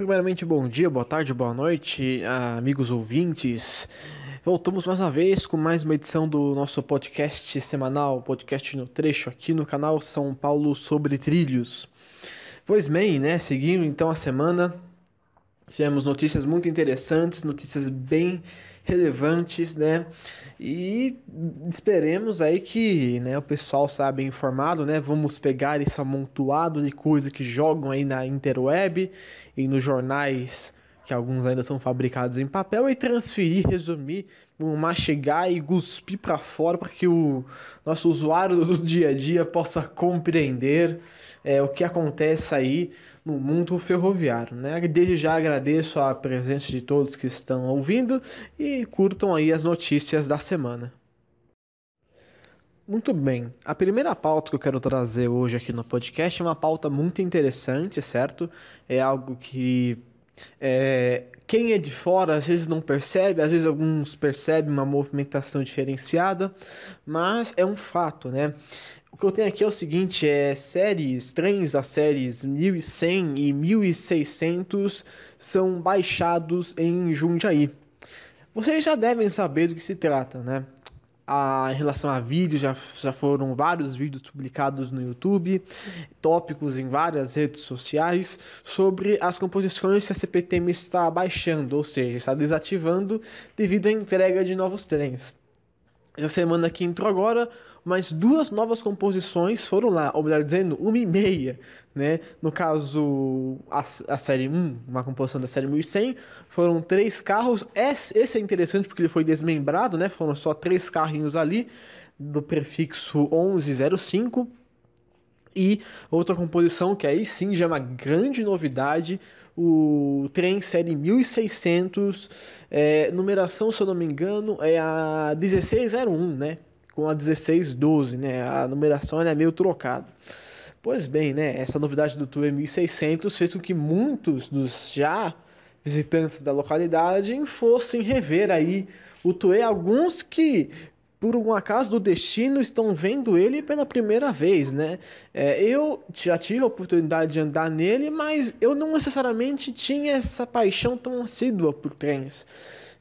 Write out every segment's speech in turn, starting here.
Primeiramente, bom dia, boa tarde, boa noite, ah, amigos ouvintes. Voltamos mais uma vez com mais uma edição do nosso podcast semanal, podcast no trecho, aqui no canal São Paulo sobre Trilhos. Pois bem, né? Seguindo então a semana, tivemos notícias muito interessantes, notícias bem relevantes, né? E esperemos aí que né, o pessoal saiba informado, né? Vamos pegar esse amontoado de coisa que jogam aí na interweb e nos jornais que alguns ainda são fabricados em papel, e transferir, resumir, mastigar e cuspir para fora para que o nosso usuário do dia a dia possa compreender é, o que acontece aí no mundo ferroviário. Né? Desde já agradeço a presença de todos que estão ouvindo e curtam aí as notícias da semana. Muito bem. A primeira pauta que eu quero trazer hoje aqui no podcast é uma pauta muito interessante, certo? É algo que é, quem é de fora às vezes não percebe, às vezes alguns percebem uma movimentação diferenciada, mas é um fato, né? O que eu tenho aqui é o seguinte, é séries, trens a séries 1100 e 1600 são baixados em Jundiaí. Vocês já devem saber do que se trata, né? a, em relação a vídeos, já, já foram vários vídeos publicados no YouTube, tópicos em várias redes sociais sobre as composições que a CPTM está baixando, ou seja, está desativando devido à entrega de novos trens. Essa semana que entrou agora, mais duas novas composições foram lá, ou melhor dizendo, uma e meia, né? No caso, a, a série 1, uma composição da série 1100, foram três carros. Esse, esse é interessante porque ele foi desmembrado, né? Foram só três carrinhos ali, do prefixo 1105. E outra composição que aí sim já é uma grande novidade, o trem série 1600, é, numeração, se eu não me engano, é a 1601, né? Com a 1612, né? A numeração é meio trocada. Pois bem, né? Essa novidade do Tour 1600 fez com que muitos dos já visitantes da localidade fossem rever aí o Tuê, alguns que por um acaso do destino, estão vendo ele pela primeira vez, né? É, eu já tive a oportunidade de andar nele, mas eu não necessariamente tinha essa paixão tão assídua por trens.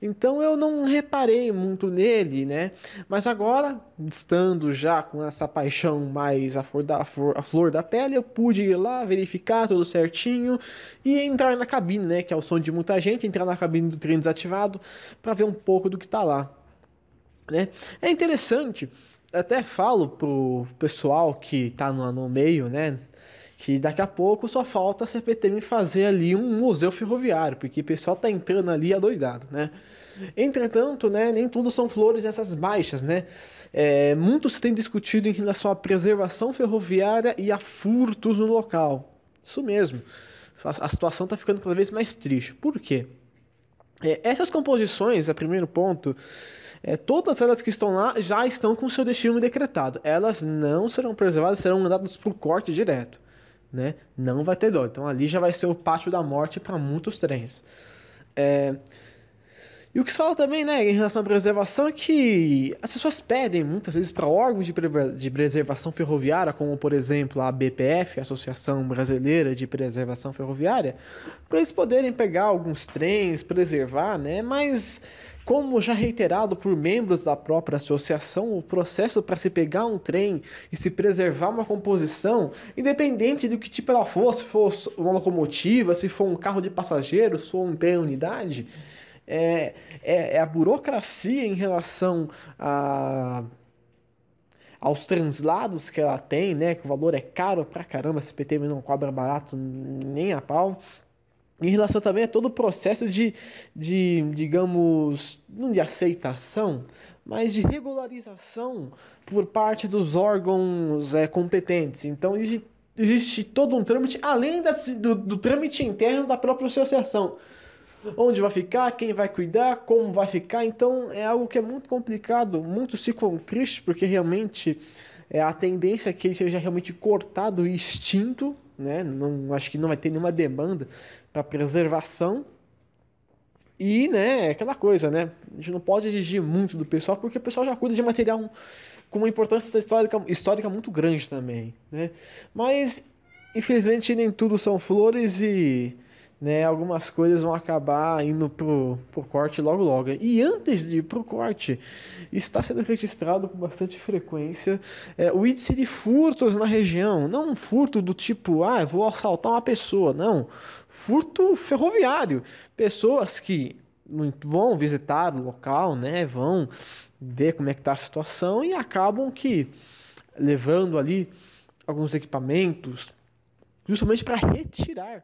Então eu não reparei muito nele, né? Mas agora, estando já com essa paixão mais a flor, da, a flor, a flor da pele, eu pude ir lá verificar tudo certinho e entrar na cabine, né? Que é o som de muita gente, entrar na cabine do trem desativado para ver um pouco do que tá lá. Né? É interessante, até falo pro pessoal que tá no, no meio, né? Que daqui a pouco só falta a CPTM fazer ali um museu ferroviário, porque o pessoal tá entrando ali adoidado, né? Entretanto, né, nem tudo são flores essas baixas, né? É, muitos têm discutido em relação à preservação ferroviária e a furtos no local. Isso mesmo. A, a situação tá ficando cada vez mais triste. Por quê? É, essas composições, a é, primeiro ponto, é, todas elas que estão lá já estão com seu destino decretado. Elas não serão preservadas, serão mandadas para o corte direto. Né? Não vai ter dó. Então ali já vai ser o pátio da morte para muitos trens. É, e o que se fala também, né, em relação à preservação, é que as pessoas pedem muitas vezes para órgãos de, de preservação ferroviária, como por exemplo a BPF, a Associação Brasileira de Preservação Ferroviária, para eles poderem pegar alguns trens, preservar, né, mas como já reiterado por membros da própria associação, o processo para se pegar um trem e se preservar uma composição, independente do que tipo ela for, se for uma locomotiva, se for um carro de passageiros, se for um trem unidade, é, é, é a burocracia em relação a aos translados que ela tem, né? Que o valor é caro pra caramba, a CPTM não cobra barato nem a pau. Em relação também a todo o processo de, de digamos, não de aceitação, mas de regularização por parte dos órgãos é, competentes. Então existe, existe todo um trâmite, além da, do, do trâmite interno da própria associação onde vai ficar, quem vai cuidar, como vai ficar. Então é algo que é muito complicado, muito ciclo triste, porque realmente é a tendência é que ele seja realmente cortado e extinto, né? Não acho que não vai ter nenhuma demanda para preservação. E, né, é aquela coisa, né? A gente não pode exigir muito do pessoal, porque o pessoal já cuida de material com uma importância histórica, histórica muito grande também, né? Mas, infelizmente, nem tudo são flores e né, algumas coisas vão acabar indo pro, pro corte logo logo. E antes de ir pro corte, está sendo registrado com bastante frequência é, o índice de furtos na região. Não um furto do tipo, ah, vou assaltar uma pessoa, não. Furto ferroviário. Pessoas que vão visitar o local, né, vão ver como é que tá a situação e acabam que levando ali alguns equipamentos justamente para retirar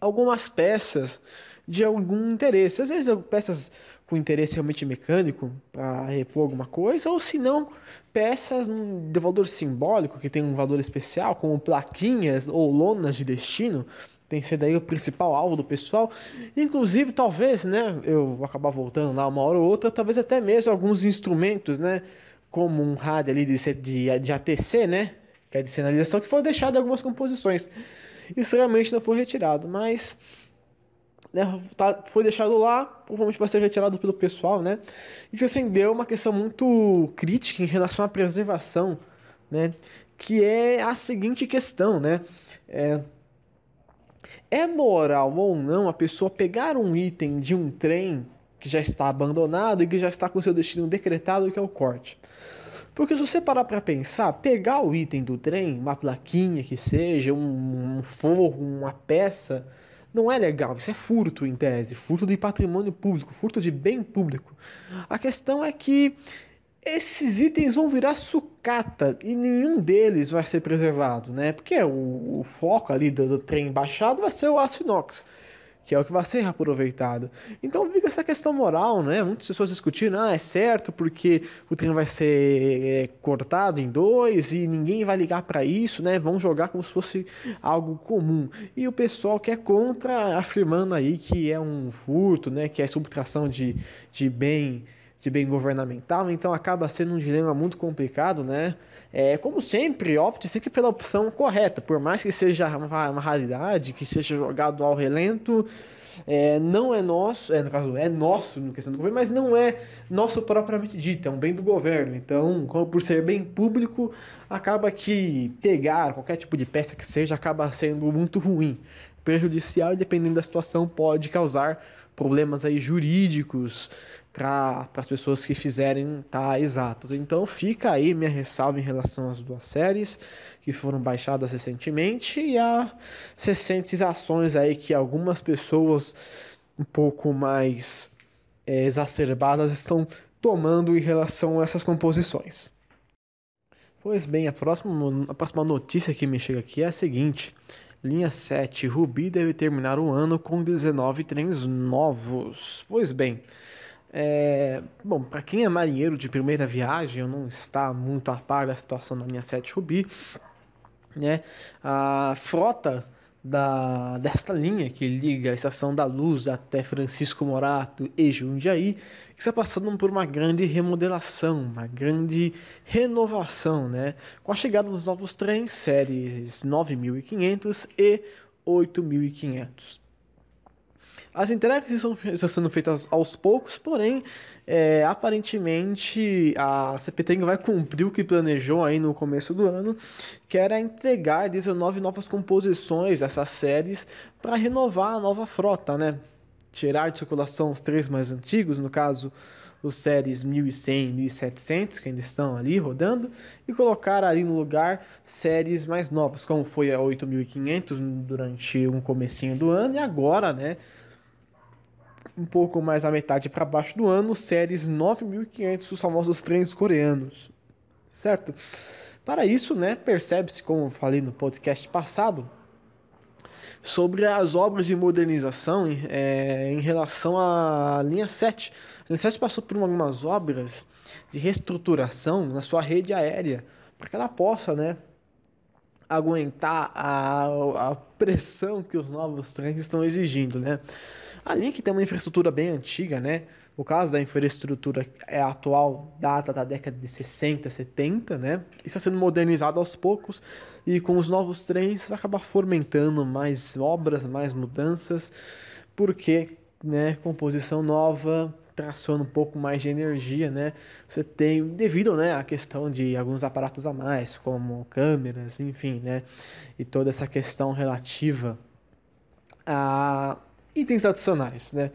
algumas peças de algum interesse. Às vezes peças com interesse realmente mecânico para repor alguma coisa, ou se não, peças de valor simbólico, que tem um valor especial, como plaquinhas ou lonas de destino, tem sido ser daí o principal alvo do pessoal. Inclusive, talvez, né, eu vou acabar voltando lá uma hora ou outra, talvez até mesmo alguns instrumentos, né, como um rádio ali de, de, de ATC, né, que é de sinalização, que foi deixado em algumas composições e realmente não foi retirado, mas né, tá, foi deixado lá, provavelmente vai ser retirado pelo pessoal, né? Isso assim, acendeu uma questão muito crítica em relação à preservação, né? Que é a seguinte questão, né? É, é moral ou não a pessoa pegar um item de um trem que já está abandonado e que já está com seu destino decretado, que é o corte? Porque se você parar para pensar, pegar o item do trem, uma plaquinha que seja, um, um forro, uma peça, não é legal, isso é furto em tese, furto de patrimônio público, furto de bem público. A questão é que esses itens vão virar sucata e nenhum deles vai ser preservado, né? Porque o, o foco ali do, do trem baixado vai ser o aço inox que é o que vai ser aproveitado. Então fica essa questão moral, né? Muitas pessoas discutindo, ah, é certo porque o trem vai ser é, cortado em dois e ninguém vai ligar para isso, né? Vão jogar como se fosse algo comum. E o pessoal que é contra afirmando aí que é um furto, né? Que é subtração de, de bem de bem governamental, então acaba sendo um dilema muito complicado, né? É, como sempre, opte sempre pela opção correta, por mais que seja uma, uma raridade, que seja jogado ao relento, é, não é nosso, é, no caso, é nosso no questão do governo, mas não é nosso propriamente dito, é um bem do governo. Então, por ser bem público, acaba que pegar qualquer tipo de peça que seja acaba sendo muito ruim. Prejudicial e dependendo da situação pode causar problemas aí jurídicos para as pessoas que fizerem tá exatos. Então fica aí minha ressalva em relação às duas séries que foram baixadas recentemente e a recentes ações aí que algumas pessoas um pouco mais é, exacerbadas estão tomando em relação a essas composições. Pois bem, a próxima, a próxima notícia que me chega aqui é a seguinte: Linha 7 Rubi deve terminar o ano com 19 trens novos. Pois bem, é... bom, para quem é marinheiro de primeira viagem, não está muito a par da situação da linha 7 Rubi, né? A frota da, desta linha que liga a Estação da Luz até Francisco Morato e Jundiaí, que está passando por uma grande remodelação, uma grande renovação, né? com a chegada dos novos trens, séries 9500 e 8500. As entregas estão, estão sendo feitas aos poucos, porém, é, aparentemente a CPTM vai cumprir o que planejou aí no começo do ano, que era entregar 19 novas composições dessas séries para renovar a nova frota, né? Tirar de circulação os três mais antigos, no caso os séries 1100 1700 que ainda estão ali rodando e colocar ali no lugar séries mais novas, como foi a 8500 durante um comecinho do ano e agora, né, um pouco mais da metade para baixo do ano, séries 9.500 os famosos trens coreanos, certo? Para isso, né, percebe-se, como falei no podcast passado, sobre as obras de modernização é, em relação à linha 7. A linha 7 passou por algumas obras de reestruturação na sua rede aérea, para que ela possa, né, aguentar a, a pressão que os novos trens estão exigindo, né? Ali que tem uma infraestrutura bem antiga, né? o caso da infraestrutura é atual, data da década de 60, 70, né? Está sendo modernizado aos poucos e com os novos trens vai acabar fomentando mais obras, mais mudanças, porque, né, composição nova, traciona um pouco mais de energia, né? Você tem, devido né, à questão de alguns aparatos a mais, como câmeras, enfim, né? E toda essa questão relativa a itens adicionais, né?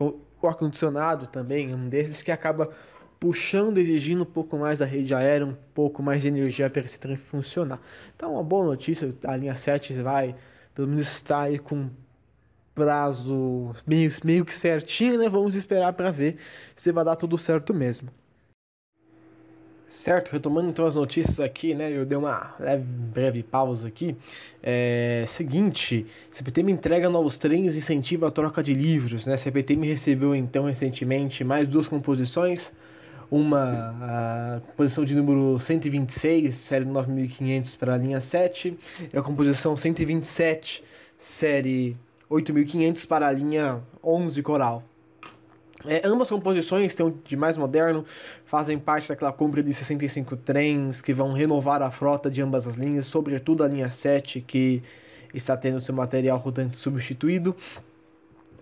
O ar-condicionado também é um desses que acaba puxando, exigindo um pouco mais da rede aérea, um pouco mais de energia para esse trem funcionar. Então, uma boa notícia, a linha 7 vai, pelo menos estar aí com prazo meio, meio que certinho, né? Vamos esperar para ver se vai dar tudo certo mesmo. Certo, retomando então as notícias aqui, né? Eu dei uma leve, breve pausa aqui. É, seguinte, CPTM entrega novos trens e incentiva a troca de livros, né? CPTM recebeu então recentemente mais duas composições, uma composição de número 126, série 9500 para a linha 7, e a composição 127, série 8500 para a linha 11 coral. É, ambas composições têm o de mais moderno, fazem parte daquela compra de 65 trens que vão renovar a frota de ambas as linhas, sobretudo a linha 7, que está tendo seu material rodante substituído.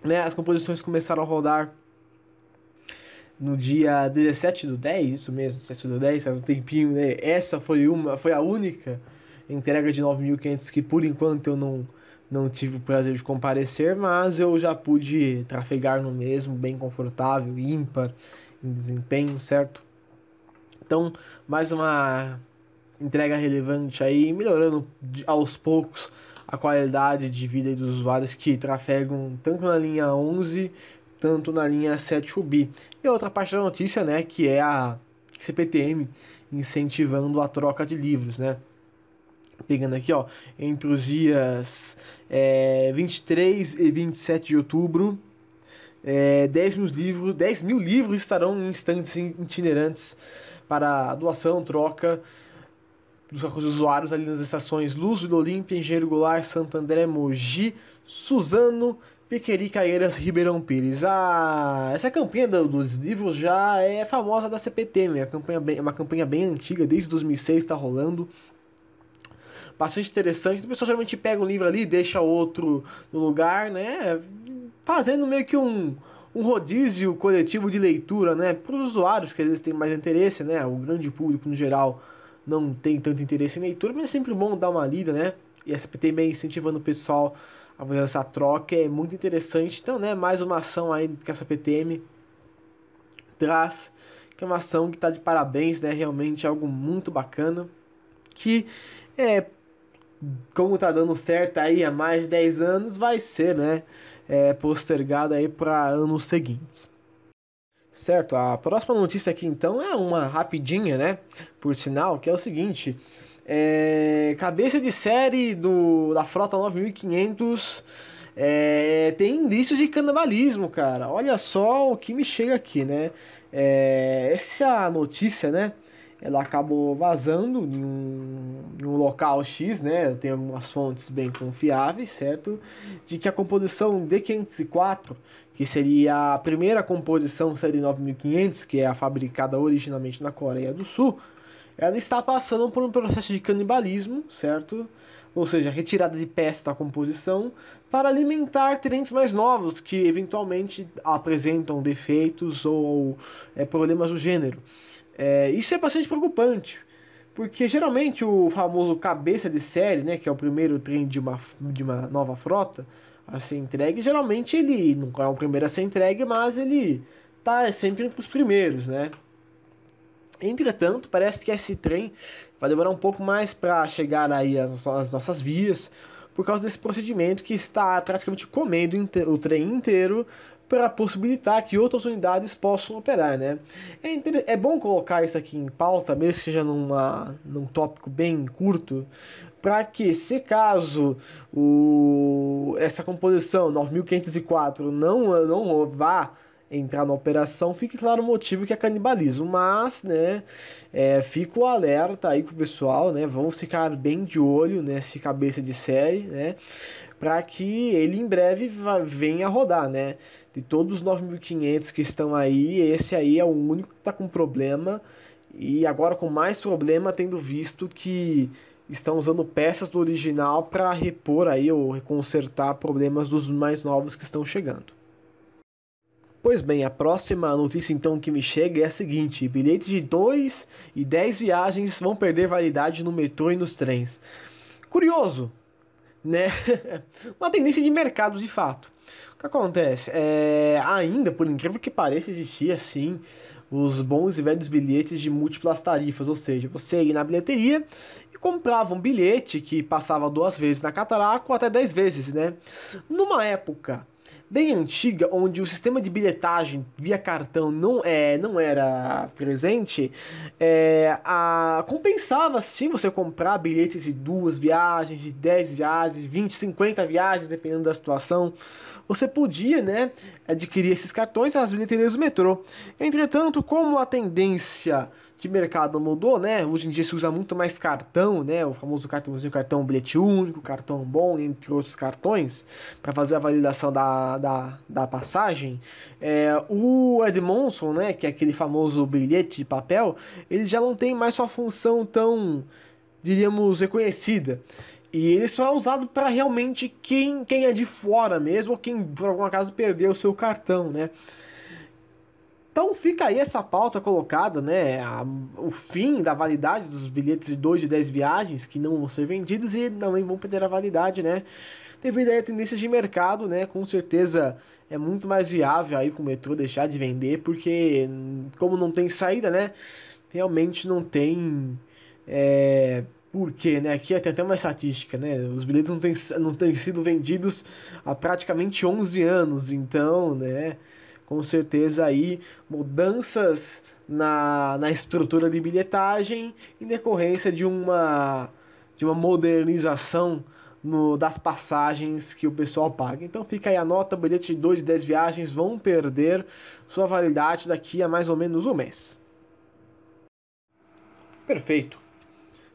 Né, as composições começaram a rodar no dia 17 do 10, isso mesmo, 17 do 10, faz um tempinho, né? Essa foi uma, foi a única entrega de 9.500 que por enquanto eu não não tive o prazer de comparecer, mas eu já pude trafegar no mesmo, bem confortável, ímpar em desempenho, certo? Então, mais uma entrega relevante aí, melhorando aos poucos a qualidade de vida dos usuários que trafegam tanto na linha 11 tanto na linha 7UB. E outra parte da notícia, né, que é a CPTM incentivando a troca de livros, né? pegando aqui, ó, entre os dias é, 23 e 27 de outubro, é, 10, mil livros, 10 mil livros estarão em estantes itinerantes para doação, troca dos usuários ali nas estações Luz, Vila Olímpia, Engenheiro Goulart, Santo André, Mogi, Suzano, Piqueri, Caeiras, Ribeirão Pires. Ah, essa campanha dos livros já é famosa da CPT, é campanha bem, é uma campanha bem antiga, desde 2006 está rolando bastante interessante. O pessoal geralmente pega um livro ali, deixa outro no lugar, né? Fazendo meio que um, um rodízio coletivo de leitura, né? Para os usuários que às vezes têm mais interesse, né? O grande público no geral não tem tanto interesse em leitura, mas é sempre bom dar uma lida, né? E a CPT meio incentivando o pessoal a fazer essa troca é muito interessante. Então, né, mais uma ação aí que essa PTM traz, que é uma ação que está de parabéns, né? Realmente é algo muito bacana. Que é, como tá dando certo aí há mais de 10 anos, vai ser, né, é, postergada aí para anos seguintes. Certo, a próxima notícia aqui então é uma rapidinha, né? Por sinal, que é o seguinte: é, cabeça de série do, da Frota 9500 é, tem indícios de canibalismo, cara. Olha só o que me chega aqui, né? É, essa notícia, né? ela acabou vazando em um, em um local X, né? Eu tenho algumas fontes bem confiáveis, certo? De que a composição D504, que seria a primeira composição série 9500, que é a fabricada originalmente na Coreia do Sul, ela está passando por um processo de canibalismo, certo? Ou seja, retirada de peças da composição para alimentar trens mais novos que eventualmente apresentam defeitos ou é, problemas do gênero. É, isso é bastante preocupante, porque geralmente o famoso cabeça de série, né, que é o primeiro trem de uma, de uma nova frota a ser entregue, geralmente ele não é o primeiro a ser entregue, mas ele tá sempre entre os primeiros, né? Entretanto, parece que esse trem vai demorar um pouco mais para chegar aí às, às nossas vias, por causa desse procedimento que está praticamente comendo o trem inteiro para possibilitar que outras unidades possam operar, né? É, é bom colocar isso aqui em pauta, mesmo que seja numa, num tópico bem curto, para que, se caso o, essa composição 9504 não, não vá entrar na operação, fique claro o motivo que é canibalismo, mas, né, é, fico alerta aí pro pessoal, né, vamos ficar bem de olho nesse cabeça de série, né, para que ele em breve vá, venha rodar, né, de todos os 9.500 que estão aí, esse aí é o único que tá com problema, e agora com mais problema, tendo visto que estão usando peças do original para repor aí ou consertar problemas dos mais novos que estão chegando. Pois bem, a próxima notícia então que me chega é a seguinte: bilhetes de 2 e 10 viagens vão perder validade no metrô e nos trens. Curioso, né? Uma tendência de mercado de fato. O que acontece? É, ainda, por incrível que pareça, existia sim os bons e velhos bilhetes de múltiplas tarifas, ou seja, você ia na bilheteria e comprava um bilhete que passava duas vezes na catraca ou até dez vezes, né? Numa época bem antiga, onde o sistema de bilhetagem via cartão não, é, não era presente, é, a, compensava sim você comprar bilhetes de duas viagens, de 10 viagens, 20, 50 viagens, dependendo da situação. Você podia né, adquirir esses cartões nas bilheterias do metrô. Entretanto, como a tendência de mercado mudou, né? Hoje em dia se usa muito mais cartão, né? O famoso cartãozinho, cartão bilhete único, cartão bom, entre outros cartões, para fazer a validação da, da, da passagem. É, o Edmondson, né? Que é aquele famoso bilhete de papel, ele já não tem mais sua função tão, diríamos, reconhecida. E ele só é usado para realmente quem, quem é de fora mesmo, ou quem por algum acaso perdeu o seu cartão, né? Então fica aí essa pauta colocada, né? A, o fim da validade dos bilhetes de 2 de 10 viagens que não vão ser vendidos e também vão perder a validade, né? Devido aí a tendências de mercado, né? Com certeza é muito mais viável aí com o metrô deixar de vender, porque como não tem saída, né? Realmente não tem. É... Por quê, né? Aqui tem até uma estatística, né? Os bilhetes não têm não têm sido vendidos há praticamente 11 anos, então, né? com certeza aí mudanças na, na estrutura de bilhetagem em decorrência de uma, de uma modernização no, das passagens que o pessoal paga. Então fica aí a nota, bilhete de 2 e 10 viagens vão perder sua validade daqui a mais ou menos um mês. Perfeito.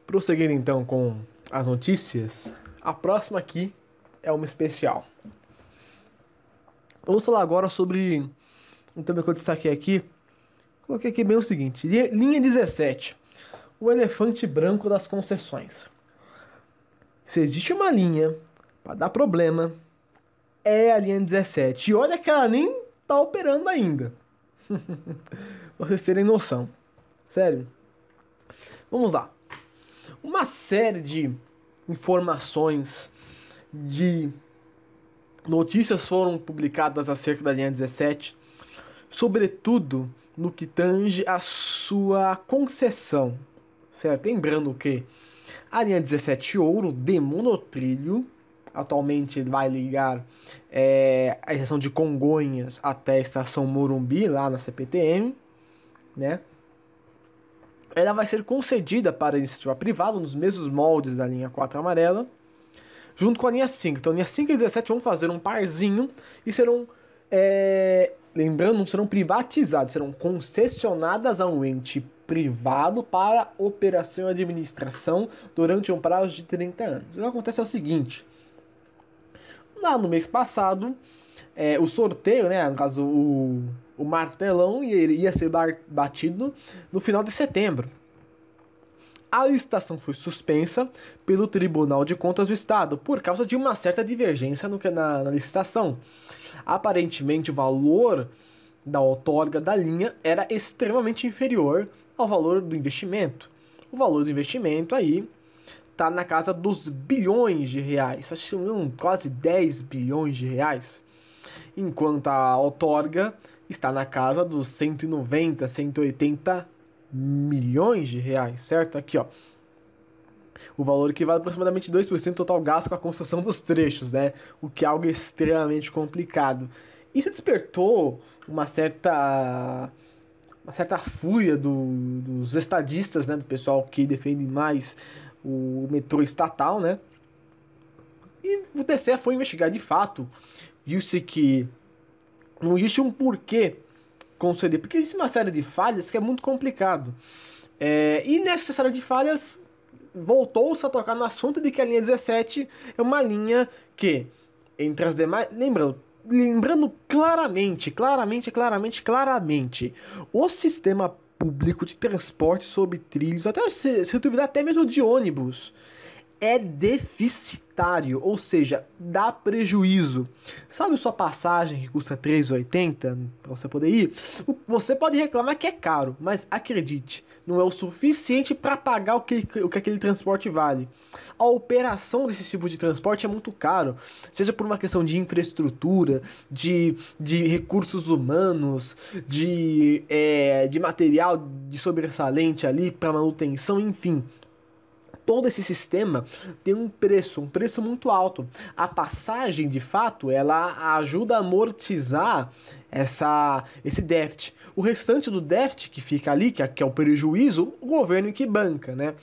Prosseguindo então com as notícias, a próxima aqui é uma especial. Vamos falar agora sobre então, o que eu destaquei aqui. Coloquei aqui bem o seguinte: linha 17. O elefante branco das concessões. Se existe uma linha para dar problema, é a linha 17. E olha que ela nem tá operando ainda. Vocês terem noção. Sério. Vamos lá. Uma série de informações, de notícias foram publicadas acerca da linha 17 sobretudo no que tange a sua concessão, certo? Lembrando que a linha 17 ouro de monotrilho, atualmente vai ligar é, a estação de Congonhas até a estação Morumbi, lá na CPTM, né? Ela vai ser concedida para a iniciativa privada, nos mesmos moldes da linha 4 amarela, junto com a linha 5. Então, linha 5 e 17 vão fazer um parzinho e serão é, lembrando, não serão privatizadas, serão concessionadas a um ente privado para operação e administração durante um prazo de 30 anos. O que acontece é o seguinte: lá no mês passado, é, o sorteio, né, no caso o, o martelão, ia, ia ser batido no final de setembro a licitação foi suspensa pelo Tribunal de Contas do Estado por causa de uma certa divergência no, na, na licitação. Aparentemente, o valor da outorga da linha era extremamente inferior ao valor do investimento. O valor do investimento aí tá na casa dos bilhões de reais, acho que quase 10 bilhões de reais, enquanto a outorga está na casa dos 190, 180 milhões de reais, certo? Aqui, ó. O valor equivale a aproximadamente 2% do total gasto com a construção dos trechos, né? O que é algo extremamente complicado. Isso despertou uma certa uma certa fúria do, dos estadistas, né, do pessoal que defende mais o metrô estatal, né? E o TCE foi investigar de fato, viu-se que não existe um porquê conceder, porque existe uma série de falhas que é muito complicado. É, e nessa série de falhas, voltou-se a tocar no assunto de que a linha 17 é uma linha que, entre as demais. Lembrando, lembrando claramente, claramente, claramente, claramente, o sistema público de transporte sobre trilhos, até se, se duvidar, até mesmo de ônibus é deficitário, ou seja, dá prejuízo. Sabe sua passagem que custa 3,80 para você poder ir? Você pode reclamar que é caro, mas acredite, não é o suficiente para pagar o que, o que aquele transporte vale. A operação desse tipo de transporte é muito caro, seja por uma questão de infraestrutura, de, de recursos humanos, de, é, de material de sobressalente ali para manutenção, enfim todo esse sistema tem um preço, um preço muito alto. A passagem, de fato, ela ajuda a amortizar essa, esse déficit. O restante do déficit que fica ali, que é, que é o prejuízo, o governo que banca, né?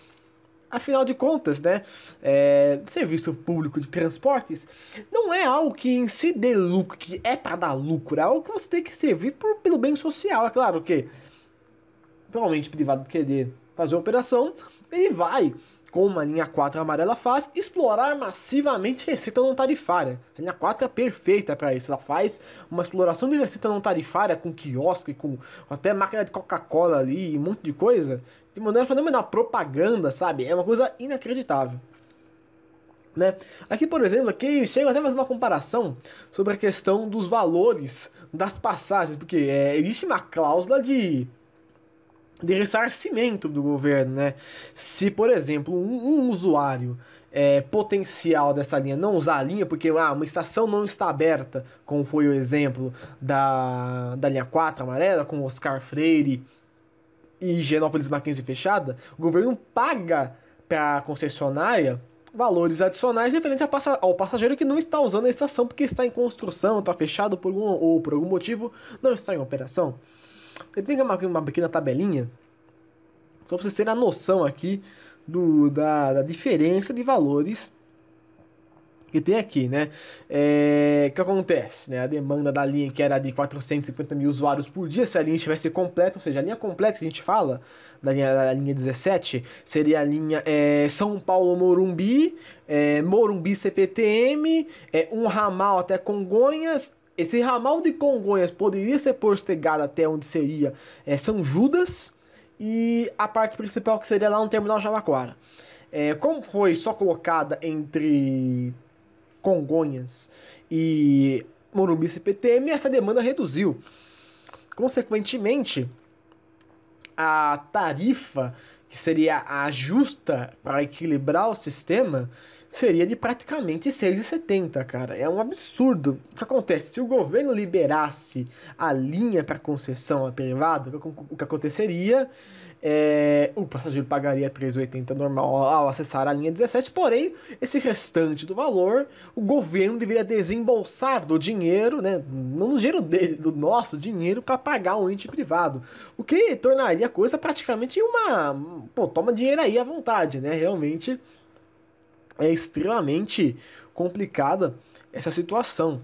Afinal de contas, né, é, serviço público de transportes não é algo que em si dê lucro, que é para dar lucro, é algo que você tem que servir por, pelo bem social. É claro que, provavelmente, privado querer fazer a operação, ele vai como a linha 4 amarela faz, explorar massivamente receita não tarifária. A linha 4 é perfeita para isso, ela faz uma exploração de receita não tarifária com quiosque, com até máquina de Coca-Cola ali, um monte de coisa, de maneira fenomenal, propaganda, sabe? É uma coisa inacreditável. Né? Aqui, por exemplo, aqui chega até mais uma comparação sobre a questão dos valores das passagens, porque é, existe uma cláusula de de ressarcimento do governo, né? Se, por exemplo, um, um usuário é, potencial dessa linha não usar a linha, porque ah, uma estação não está aberta, como foi o exemplo da, da linha 4 amarela, com Oscar Freire e Genópolis Mackenzie fechada, o governo paga para a concessionária valores adicionais referentes ao passageiro que não está usando a estação porque está em construção, está fechado por algum, ou por algum motivo não está em operação. Eu tenho aqui uma pequena tabelinha, só para vocês terem a noção aqui do, da, da diferença de valores que tem aqui, né? É, que acontece, né? A demanda da linha que era de 450 mil usuários por dia, se a linha estivesse completa, ou seja, a linha completa que a gente fala, da linha, da linha 17, seria a linha é, São Paulo-Morumbi, é, Morumbi-CPTM, é, um ramal até Congonhas esse ramal de Congonhas poderia ser postergado até onde seria é, São Judas e a parte principal que seria lá no terminal Jabaquara. É, como foi só colocada entre Congonhas e Morumbi CPTM, essa demanda reduziu. Consequentemente, a tarifa que seria a justa para equilibrar o sistema, seria de praticamente 6,70, cara. É um absurdo. O que acontece? Se o governo liberasse a linha para concessão a privado, o que aconteceria é, o passageiro pagaria 3,80 normal ao acessar a linha 17, porém, esse restante do valor, o governo deveria desembolsar do dinheiro, né, não do dinheiro dele, do nosso dinheiro, para pagar um ente privado, o que tornaria a coisa praticamente uma... Pô, toma dinheiro aí à vontade, né, realmente é extremamente complicada essa situação.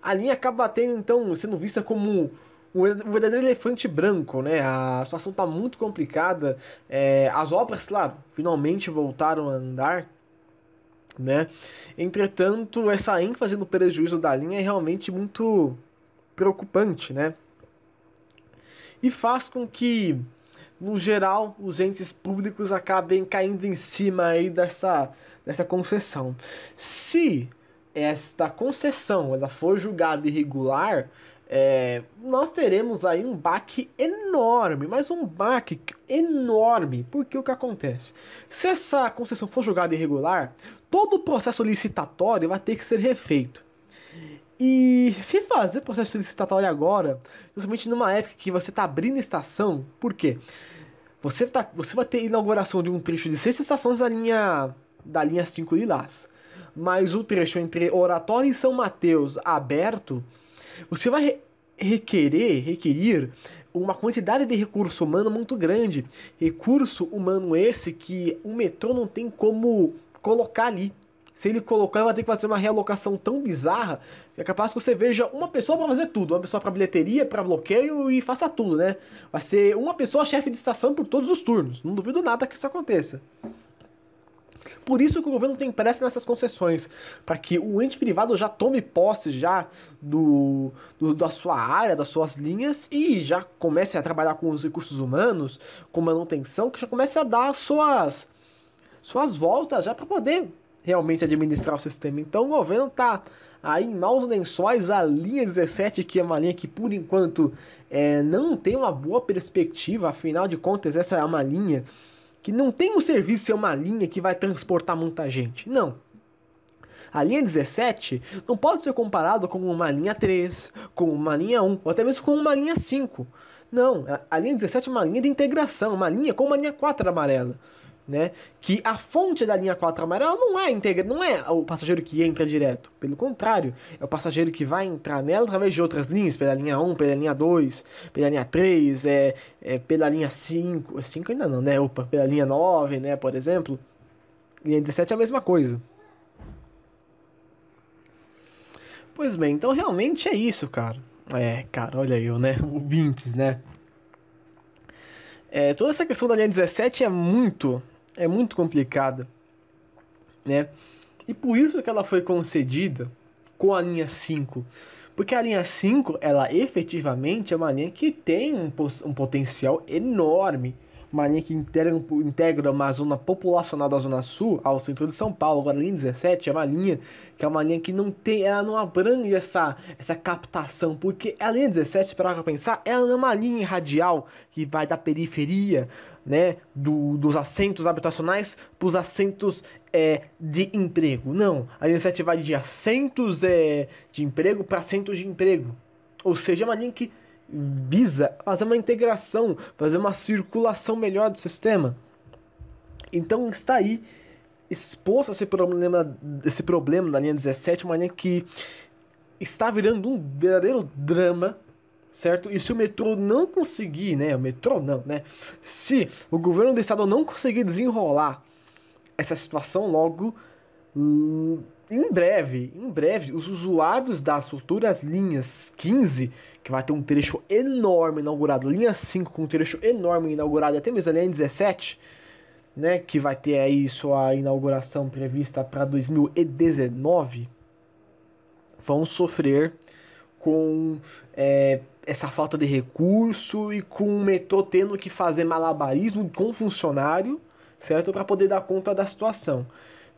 A linha acaba tendo, então, sendo vista como um verdadeiro elefante branco, né? A situação está muito complicada. É, as obras, claro, finalmente voltaram a andar, né? Entretanto, essa ênfase no prejuízo da linha é realmente muito preocupante, né? E faz com que, no geral, os entes públicos acabem caindo em cima aí dessa, dessa concessão. Se esta concessão ela for julgada irregular, é, nós teremos aí um baque enorme, mas um baque enorme, porque o que acontece? Se essa concessão for julgada irregular, todo o processo licitatório vai ter que ser refeito. E fazer processo licitatório agora, justamente numa época que você está abrindo estação, por quê? Você, tá, você vai ter inauguração de um trecho de seis estações da linha, da linha 5 Lilás, mas o trecho entre Oratório e São Mateus aberto você vai requerer, requerir uma quantidade de recurso humano muito grande. Recurso humano esse que o metrô não tem como colocar ali. Se ele colocar, vai ter que fazer uma realocação tão bizarra que é capaz que você veja uma pessoa para fazer tudo. Uma pessoa para bilheteria, para bloqueio e faça tudo, né? Vai ser uma pessoa chefe de estação por todos os turnos. Não duvido nada que isso aconteça. Por isso que o governo tem pressa nessas concessões, para que o ente privado já tome posse já do, do, da sua área, das suas linhas e já comece a trabalhar com os recursos humanos, com manutenção, que já comece a dar suas suas voltas já para poder realmente administrar o sistema. Então o governo tá aí em maus lençóis a linha 17, que é uma linha que por enquanto é, não tem uma boa perspectiva, afinal de contas, essa é uma linha que não tem um serviço, é uma linha que vai transportar muita gente. Não. A linha 17 não pode ser comparada com uma linha 3, com uma linha 1, ou até mesmo com uma linha 5. Não, a linha 17 é uma linha de integração, uma linha como a linha 4 amarela né? Que a fonte da linha 4 amarela não é integra, não é o passageiro que entra direto. Pelo contrário, é o passageiro que vai entrar nela através de outras linhas, pela linha 1, pela linha 2, pela linha 3, é, é pela linha 5, 5 ainda não, né? Opa, pela linha 9, né, por exemplo. Linha 17 é a mesma coisa. Pois bem, então realmente é isso, cara. É, cara, olha eu, né? O Ouvintes, né? É, toda essa questão da linha 17 é muito é muito complicada, né? E por isso que ela foi concedida com a linha 5. Porque a linha 5, ela efetivamente é uma linha que tem um, um potencial enorme uma linha que integra, uma zona populacional da Zona Sul ao centro de São Paulo, agora linha 17, é uma linha que é uma linha que não tem, ela não abrange essa, essa captação, porque a linha 17, para pensar, ela não é uma linha radial que vai da periferia, né, do, dos assentos habitacionais para os assentos é, de emprego. Não, a linha 17 vai de assentos é, de emprego para assentos de emprego. Ou seja, é uma linha que visa fazer uma integração, fazer uma circulação melhor do sistema. Então está aí exposto a esse problema, esse problema da linha 17, uma linha que está virando um verdadeiro drama, certo? E se o metrô não conseguir, né? O metrô não, né? Se o governo do estado não conseguir desenrolar essa situação logo hum, em breve, em breve, os usuários das futuras linhas 15, que vai ter um trecho enorme inaugurado, linha 5 com um trecho enorme inaugurado, até mesmo a linha 17, né, que vai ter aí sua inauguração prevista para 2019, vão sofrer com é, essa falta de recurso e com o metrô tendo que fazer malabarismo com funcionário, certo, para poder dar conta da situação.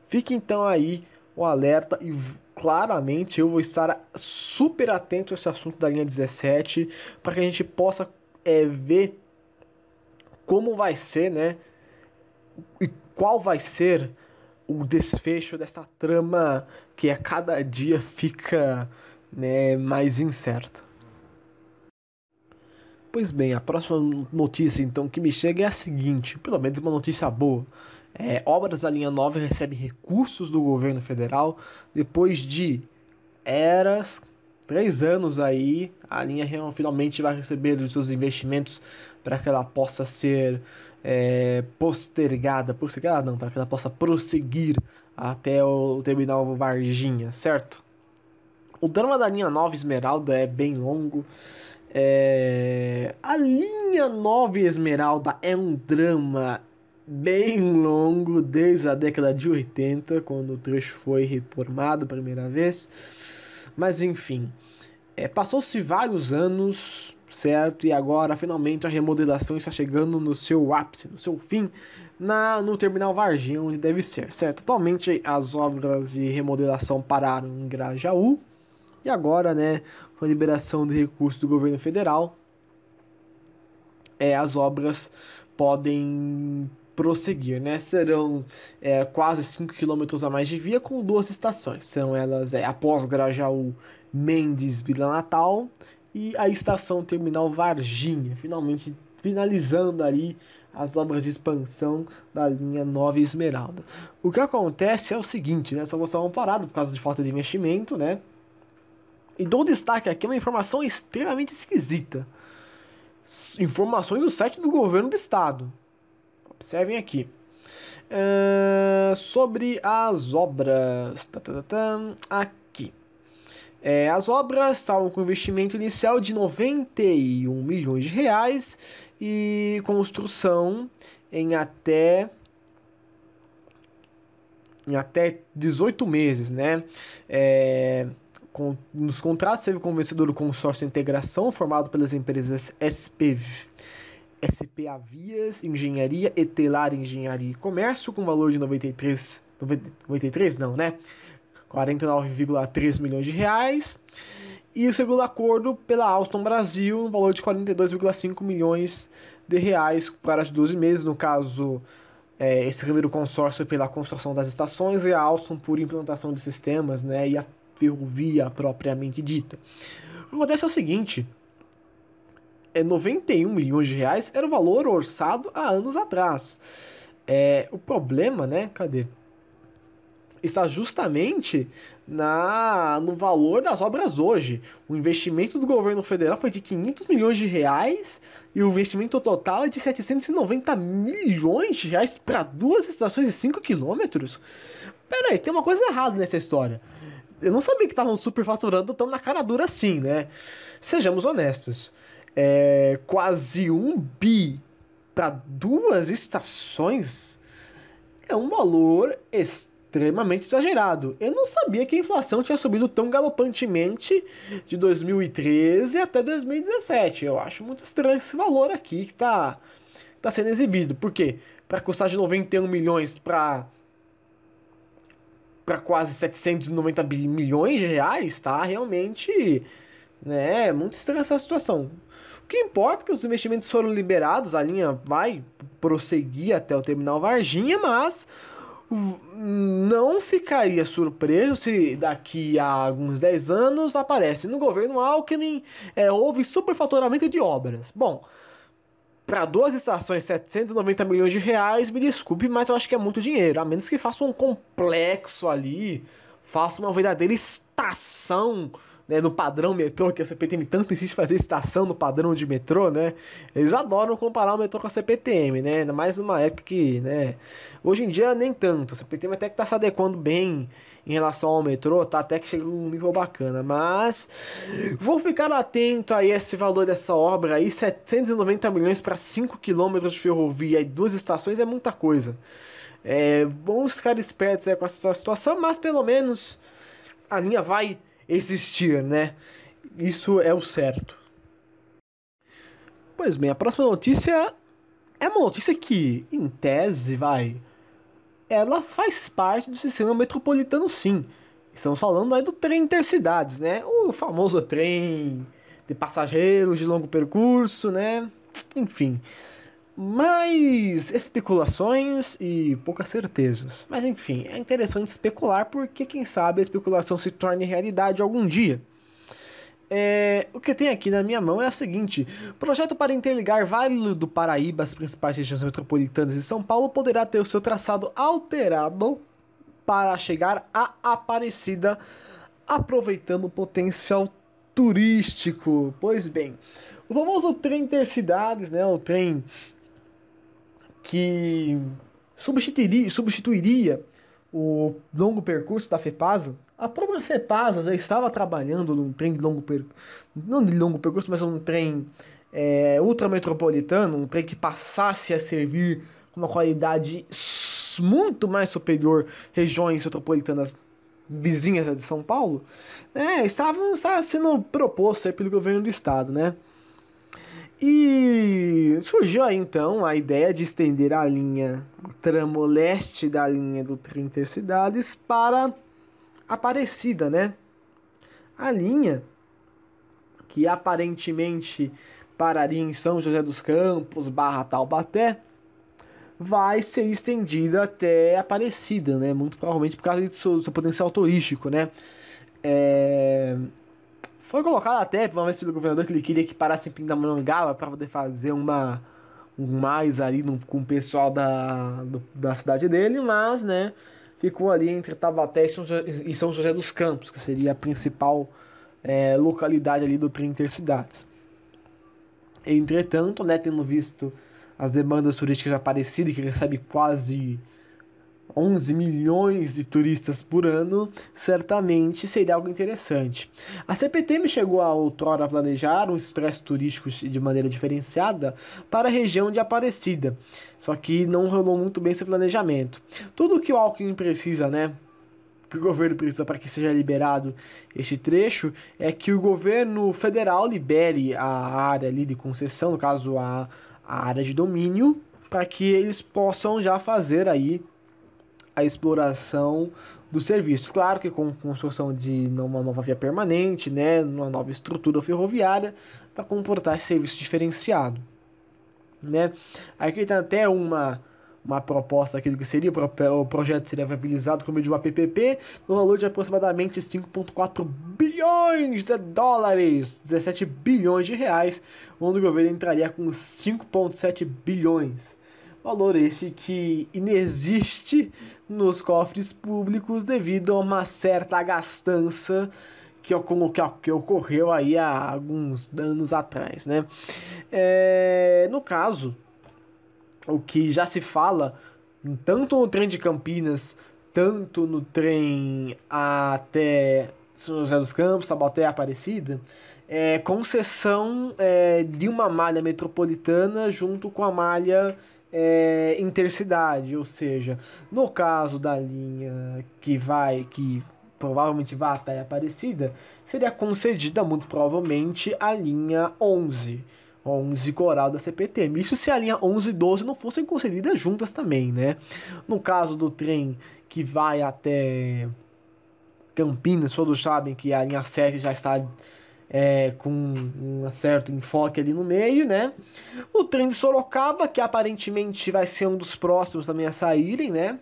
Fique então aí o alerta e claramente eu vou estar super atento a esse assunto da linha 17 para que a gente possa é, ver como vai ser, né? E qual vai ser o desfecho dessa trama que a cada dia fica né, mais incerta. Pois bem, a próxima notícia então que me chega é a seguinte, pelo menos uma notícia boa. É, obras da linha 9 recebem recursos do governo federal depois de eras, três anos aí, a linha finalmente vai receber os seus investimentos para que ela possa ser é, postergada, postergada não, para que ela possa prosseguir até o terminal Varginha, certo? O drama da linha 9 Esmeralda é bem longo. É... A linha 9 Esmeralda é um drama bem longo, desde a década de 80, quando o trecho foi reformado a primeira vez. Mas enfim, é, passou-se vários anos, certo? E agora finalmente a remodelação está chegando no seu ápice, no seu fim, na no terminal Varginha, onde deve ser, certo? Atualmente as obras de remodelação pararam em Grajaú. E agora, né, com a liberação de recursos do governo federal, é, as obras podem prosseguir, né? Serão é, quase 5 km a mais de via com duas estações. São elas é, após Grajaú, Mendes, Vila Natal e a estação terminal Varginha, finalmente finalizando ali as obras de expansão da linha Nova Esmeralda. O que acontece é o seguinte, né? vou estar parado por causa de falta de investimento, né? E dou destaque aqui uma informação extremamente esquisita. Informações do site do governo do estado. Observem aqui. Uh, sobre as obras. Tá, tá, tá, tá, aqui. É, as obras estavam com investimento inicial de 91 milhões de reais e construção em até em até 18 meses, né? É, com, nos contratos teve o vencedor o consórcio de integração formado pelas empresas SPV, SPA Vias, Engenharia, Etelar Engenharia e Comércio, com valor de 93, 93 não, né? 49,3 milhões de reais. E o segundo acordo pela Alstom Brasil, no valor de 42,5 milhões de reais para os 12 meses, no caso é, esse primeiro consórcio pela construção das estações e a Alstom por implantação de sistemas né, e a ferrovia propriamente dita. O acontece é o seguinte, é, 91 milhões de reais era o valor orçado há anos atrás. É, o problema, né? Cadê? Está justamente na no valor das obras hoje. O investimento do governo federal foi de 500 milhões de reais e o investimento total é de 790 milhões de reais para duas estações de 5 quilômetros. Pera aí, tem uma coisa errada nessa história. Eu não sabia que estavam superfaturando tão na cara dura assim, né? Sejamos honestos é, quase um bi para duas estações é um valor extremamente exagerado. Eu não sabia que a inflação tinha subido tão galopantemente de 2013 até 2017. Eu acho muito estranho esse valor aqui que está tá sendo exibido. Por quê? Para custar de 91 milhões para para quase 790 milhões de reais, tá? Realmente, né, é muito estranha essa situação. O que importa é que os investimentos foram liberados, a linha vai prosseguir até o terminal Varginha, mas não ficaria surpreso se daqui a alguns 10 anos aparece no governo Alckmin é, houve superfaturamento de obras. Bom, para duas estações 790 milhões de reais, me desculpe, mas eu acho que é muito dinheiro, a menos que faça um complexo ali, faça uma verdadeira estação né, no padrão metrô, que a CPTM tanto insiste em fazer estação no padrão de metrô, né? Eles adoram comparar o metrô com a CPTM, né? Ainda mais numa época que, né? Hoje em dia nem tanto. A CPTM até que tá se adequando bem em relação ao metrô, tá até que chegou um nível bacana, mas vou ficar atento aí a esse valor dessa obra aí, 790 milhões para 5 quilômetros de ferrovia e duas estações é muita coisa. É, vamos ficar espertos é com essa situação, mas pelo menos a linha vai existir, né? Isso é o certo. Pois bem, a próxima notícia é uma notícia que, em tese, vai. Ela faz parte do sistema metropolitano, sim. Estamos falando aí do trem intercidades, né? O famoso trem de passageiros de longo percurso, né? Enfim mais especulações e poucas certezas. Mas enfim, é interessante especular porque quem sabe a especulação se torne realidade algum dia. É, o que tem aqui na minha mão é o seguinte: projeto para interligar Vale do Paraíba às principais regiões metropolitanas de São Paulo poderá ter o seu traçado alterado para chegar a Aparecida, aproveitando o potencial turístico. Pois bem, o famoso trem intercidades, né? O trem que substituiria, substituiria o longo percurso da FEPASA. A própria FEPASA já estava trabalhando num trem de longo percurso, não de longo percurso, mas um trem é, ultrametropolitano, um trem que passasse a servir com uma qualidade muito mais superior regiões metropolitanas vizinhas de São Paulo, né, estavam, estavam sendo proposto pelo governo do estado, né? E surgiu aí então a ideia de estender a linha, tramo leste da linha do trem Intercidades para Aparecida, né? A linha que aparentemente pararia em São José dos Campos, barra Taubaté, vai ser estendida até Aparecida, né? Muito provavelmente por causa do seu, seu potencial turístico, né? É... Foi colocado até uma vez pelo governador que ele queria que parasse em Pindamonhangaba para poder fazer uma um mais ali no, com o pessoal da, do, da cidade dele, mas né, ficou ali entre Tavaté e São José dos Campos, que seria a principal é, localidade ali do Trinta Cidades. Entretanto, né, tendo visto as demandas turísticas aparecidas, que recebe quase 11 milhões de turistas por ano, certamente seria algo interessante. A CPTM chegou a outrora a planejar um expresso turístico de maneira diferenciada para a região de Aparecida, só que não rolou muito bem esse planejamento. Tudo que o Alckmin precisa, né? que o governo precisa para que seja liberado este trecho é que o governo federal libere a área ali de concessão, no caso a, a área de domínio, para que eles possam já fazer aí a exploração do serviço. Claro que com construção de uma nova via permanente, né, uma nova estrutura ferroviária, para comportar esse serviço diferenciado. Né? Aqui tem tá até uma, uma proposta aqui do que seria, o projeto seria viabilizado como de uma PPP, no valor de aproximadamente 5,4 bilhões de dólares, 17 bilhões de reais, onde o governo entraria com 5,7 bilhões. Valor esse que inexiste nos cofres públicos devido a uma certa gastança que, que, ocorreu aí há alguns anos atrás, né? É, no caso, o que já se fala, tanto no trem de Campinas, tanto no trem até São José dos Campos, Tabaté Aparecida, é concessão é, de uma malha metropolitana junto com a malha é, intercidade, ou seja, no caso da linha que vai, que provavelmente vá até Aparecida, seria concedida muito provavelmente a linha 11. 11 Coral da CPTM. Isso se a linha 11 e 12 não fossem concedidas juntas também, né? No caso do trem que vai até Campinas, todos sabem que a linha 7 já está é, com um certo enfoque ali no meio, né? O trem de Sorocaba, que aparentemente vai ser um dos próximos também a saírem, né?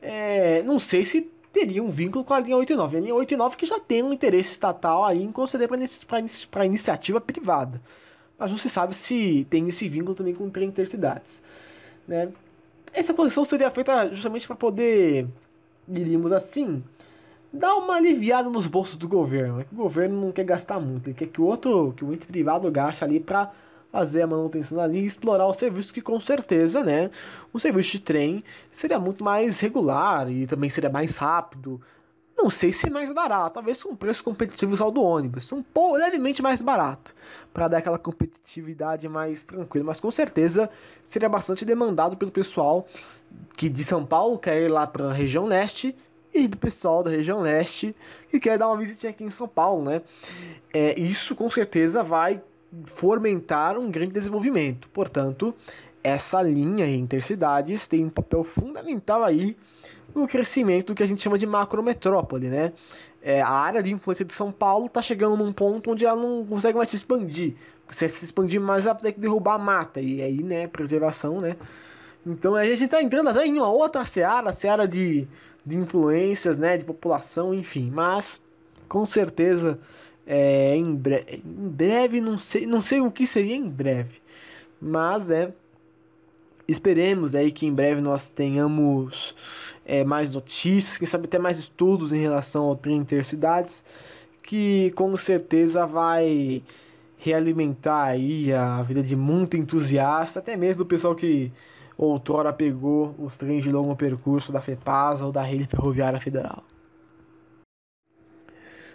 É, não sei se teria um vínculo com a linha 89. A linha 89 que já tem um interesse estatal aí em conceder para iniciativa privada. Mas não se sabe se tem esse vínculo também com o trem intercidades, né? Essa condição seria feita justamente para poder, diríamos assim, dá uma aliviada nos bolsos do governo. Né? O governo não quer gastar muito, ele quer que o outro, que o ente privado gaste ali para fazer a manutenção ali e explorar o serviço que com certeza, né, o serviço de trem seria muito mais regular e também seria mais rápido. Não sei se mais barato, talvez com preços competitivos ao do ônibus, um pouco levemente mais barato, para dar aquela competitividade mais tranquila, mas com certeza seria bastante demandado pelo pessoal que de São Paulo quer ir lá para a região leste e do pessoal da região leste que quer dar uma visitinha aqui em São Paulo, né? É, isso com certeza vai fomentar um grande desenvolvimento. Portanto, essa linha intercidades tem um papel fundamental aí no crescimento que a gente chama de macrometrópole, né? É, a área de influência de São Paulo está chegando num ponto onde ela não consegue mais se expandir. Se se expandir mais, ela tem que derrubar a mata. E aí, né, preservação, né? Então a gente está entrando já em uma outra seara, a seara de de influências, né, de população, enfim. Mas com certeza é, em, bre em breve, não sei, não sei o que seria em breve, mas né, esperemos aí né, que em breve nós tenhamos é, mais notícias, quem sabe até mais estudos em relação ao trem intercidades, que com certeza vai realimentar aí a vida de muito entusiasta, até mesmo do pessoal que outrora pegou os trens de longo percurso da FEPASA ou da Rede Ferroviária Federal.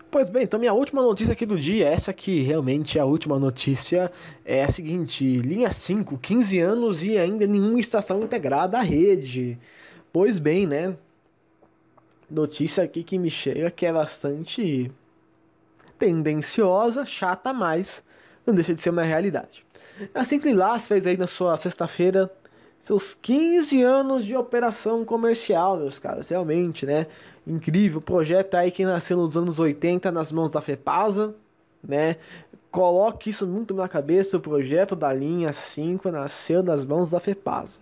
Pois bem, então minha última notícia aqui do dia, essa que realmente é a última notícia, é a seguinte: linha 5, 15 anos e ainda nenhuma estação integrada à rede. Pois bem, né? Notícia aqui que me chega que é bastante tendenciosa, chata, mas não deixa de ser uma realidade. A Simples Lás fez aí na sua sexta-feira seus 15 anos de operação comercial, meus caros, realmente, né? Incrível projeto aí que nasceu nos anos 80 nas mãos da Fepasa, né? Coloque isso muito na cabeça, o projeto da linha 5 nasceu nas mãos da Fepasa.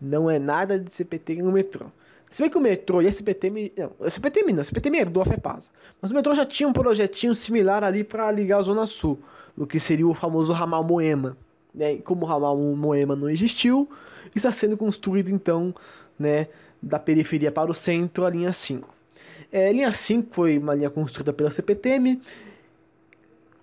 Não é nada de CPT no metrô. Se bem que o metrô e a SPT, não, a SPT não, a SPT herdou a FEPASA. Mas o metrô já tinha um projetinho similar ali para ligar a Zona Sul, do que seria o famoso ramal Moema. Né? Como o ramal Moema não existiu, está sendo construída então, né, da periferia para o centro, a linha 5. É, a linha 5 foi uma linha construída pela CPTM,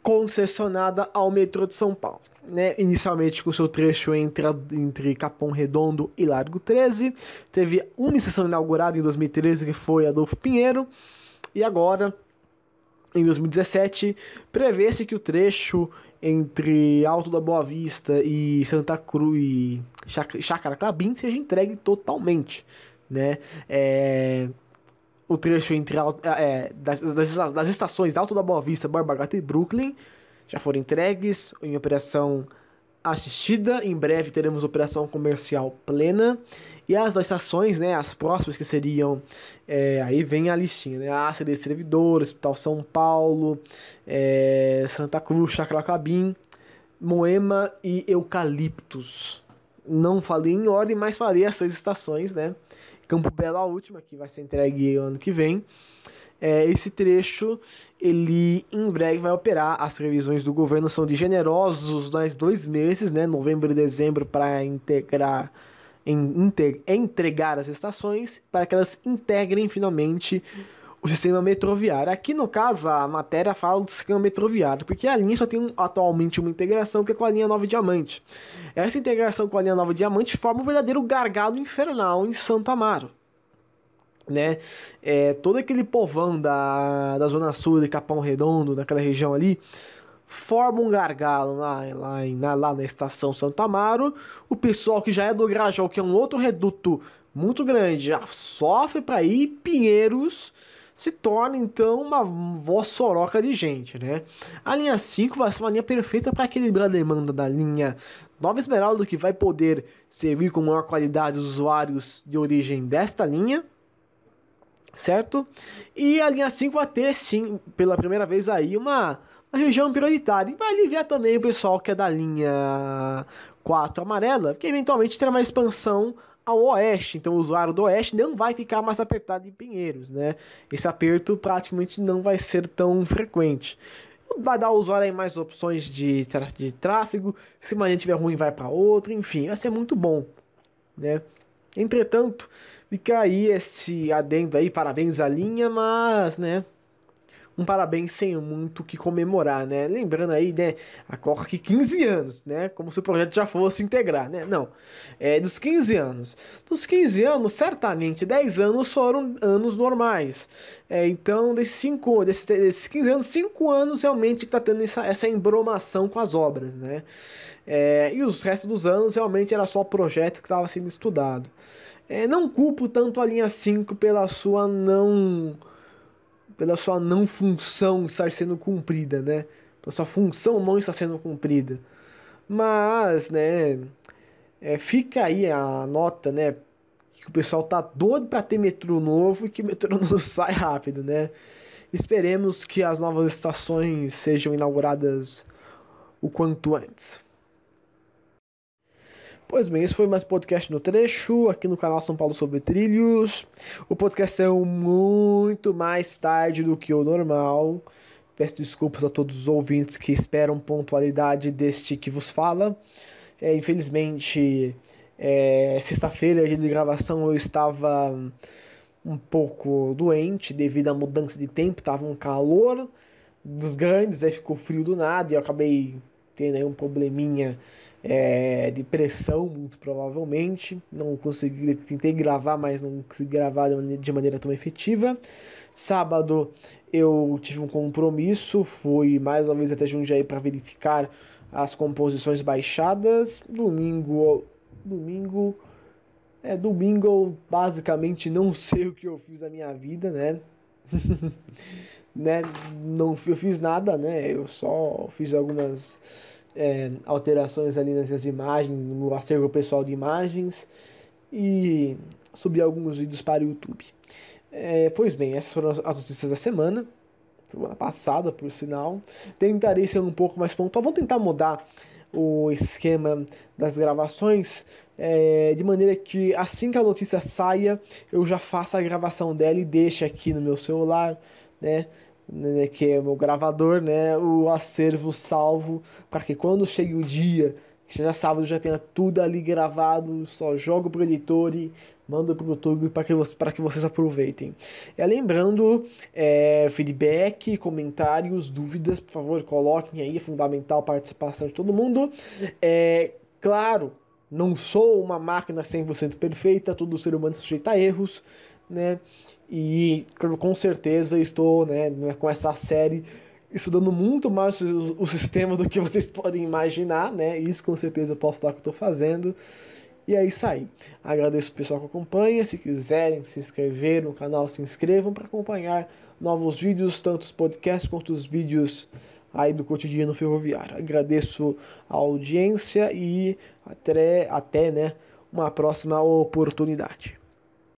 concessionada ao metrô de São Paulo. Né, inicialmente com seu trecho entre, entre Capão Redondo e Largo 13, teve uma estação inaugurada em 2013 que foi Adolfo Pinheiro, e agora, em 2017, prevê-se que o trecho entre Alto da Boa Vista e Santa Cruz, Chácara Clabim, seja entregue totalmente, né? É, o trecho entre é, é, das, das, das estações Alto da Boa Vista, Borba e Brooklyn já foram entregues em operação assistida. Em breve teremos operação comercial plena. E as duas ações, né, as próximas que seriam, é, aí vem a listinha, né, a ACD Servidor, Hospital São Paulo, é, Santa Cruz, Chacracabim, Moema e Eucaliptus. Não falei em ordem, mas falei essas estações, né. Campo Belo a última, que vai ser entregue ano que vem. É, esse trecho, ele em breve vai operar. As previsões do governo são de generosos mais dois meses, né? Novembro e dezembro, para integrar em entregar as estações para que elas integrem finalmente o sistema metroviário. Aqui no caso, a matéria fala do sistema metroviário, porque a linha só tem atualmente uma integração que é com a linha Nova Diamante. Essa integração com a linha Nova Diamante forma um verdadeiro gargalo infernal em Santa Amaro né? É, todo aquele povão da, da Zona Sul de Capão Redondo, naquela região ali, forma um gargalo lá, lá, na, lá na estação Santo Amaro. O pessoal que já é do Grajal, que é um outro reduto muito grande, já sofre para ir. Pinheiros se torna então uma voz soroca de gente, né? A linha 5 vai ser uma linha perfeita para equilibrar a demanda da linha Nova Esmeralda, que vai poder servir com maior qualidade os usuários de origem desta linha certo? E a linha 5 vai ter, sim, pela primeira vez aí, uma, uma região prioritária. E vai aliviar também o pessoal que é da linha 4 amarela, que eventualmente terá uma expansão ao oeste. Então o usuário do oeste não vai ficar mais apertado em Pinheiros, né? Esse aperto praticamente não vai ser tão frequente. Vai dar ao usuário aí mais opções de, de tráfego. Se uma linha estiver ruim, vai para outra. Enfim, vai ser muito bom, né? Entretanto, fica aí esse adendo aí, parabéns à linha, mas, né, um parabéns sem muito que comemorar, né? Lembrando aí, né, a que 15 anos, né? Como se o projeto já fosse integrar, né? Não. É dos 15 anos. Dos 15 anos, certamente 10 anos foram anos normais. É, então, desses cinco desses, desses 15 anos, 5 anos realmente que tá tendo essa, essa embromação com as obras, né? É, e os restos dos anos realmente era só projeto que estava sendo estudado. É, não culpo tanto a linha 5 pela sua não pela sua não função estar sendo cumprida, né? Pela sua função não estar sendo cumprida. Mas, né, é, fica aí a nota, né, que o pessoal tá doido para ter metrô novo e que o metrô não sai rápido, né? Esperemos que as novas estações sejam inauguradas o quanto antes. Pois bem, esse foi mais podcast no trecho, aqui no canal São Paulo sobre Trilhos. O podcast saiu muito mais tarde do que o normal. Peço desculpas a todos os ouvintes que esperam pontualidade deste que vos fala. É, infelizmente, é, sexta-feira, de gravação, eu estava um pouco doente devido à mudança de tempo, estava um calor dos grandes, aí ficou frio do nada e eu acabei ter aí né, um probleminha é, de pressão, muito provavelmente. Não consegui, tentei gravar, mas não consegui gravar de maneira, de maneira tão efetiva. Sábado eu tive um compromisso, fui mais uma vez até Jundiaí para verificar as composições baixadas. Domingo, domingo, é domingo, basicamente não sei o que eu fiz na minha vida, né? né, não eu fiz nada, né? Eu só fiz algumas é, alterações ali nas imagens, no meu acervo pessoal de imagens e subi alguns vídeos para o YouTube. É, pois bem, essas foram as notícias da semana semana passada, por sinal. Tentarei ser um pouco mais pontual. Vou tentar mudar o esquema das gravações é, de maneira que assim que a notícia saia, eu já faça a gravação dela e deixe aqui no meu celular, né? Né, né, que é o meu gravador, né, o acervo salvo, para que quando chegue o dia, que seja sábado, já tenha tudo ali gravado, só jogo pro editor e mando pro YouTube para que, que vocês aproveitem. É, lembrando, é, feedback, comentários, dúvidas, por favor, coloquem aí, é fundamental a participação de todo mundo. É, claro, não sou uma máquina 100% perfeita, todo ser humano sujeita a erros, né? E com certeza estou né, né, com essa série estudando muito mais o sistema do que vocês podem imaginar, né? Isso com certeza eu posso falar que estou fazendo. E é isso aí. Agradeço o pessoal que acompanha. Se quiserem se inscrever no canal, se inscrevam para acompanhar novos vídeos, tanto os podcasts quanto os vídeos aí do cotidiano ferroviário. Agradeço a audiência e até, até né, uma próxima oportunidade.